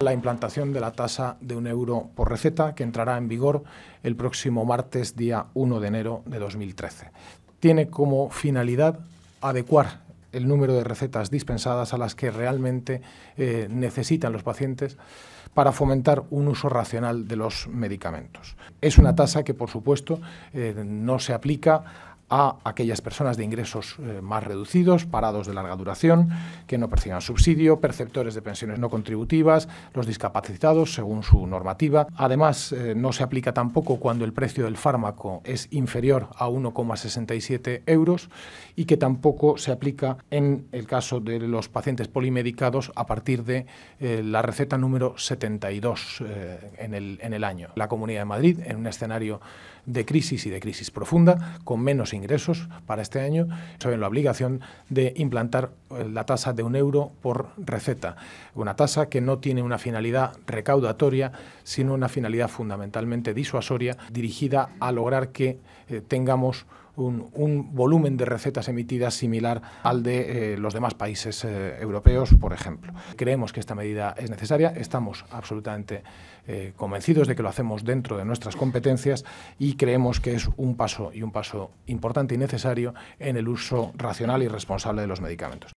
La implantación de la tasa de un euro por receta que entrará en vigor el próximo martes, día 1 de enero de 2013. Tiene como finalidad adecuar el número de recetas dispensadas a las que realmente eh, necesitan los pacientes para fomentar un uso racional de los medicamentos. Es una tasa que, por supuesto, eh, no se aplica a aquellas personas de ingresos eh, más reducidos, parados de larga duración, que no perciban subsidio, perceptores de pensiones no contributivas, los discapacitados según su normativa. Además, eh, no se aplica tampoco cuando el precio del fármaco es inferior a 1,67 euros y que tampoco se aplica en el caso de los pacientes polimedicados a partir de eh, la receta número 72 en el, año. La Comunidad de Madrid, en un escenario de crisis y de crisis profunda, con menos ingresos para este año sobre la obligación de implantar eh, la tasa de un euro por receta, una tasa que no tiene una finalidad recaudatoria, sino una finalidad fundamentalmente disuasoria dirigida a lograr que eh, tengamos un, volumen de recetas emitidas similar al de eh, los demás países eh, europeos, por ejemplo. Creemos que esta medida es necesaria, estamos absolutamente eh, convencidos de que lo hacemos dentro de nuestras competencias y creemos que es un paso y un paso importante y necesario en el uso racional y responsable de los medicamentos.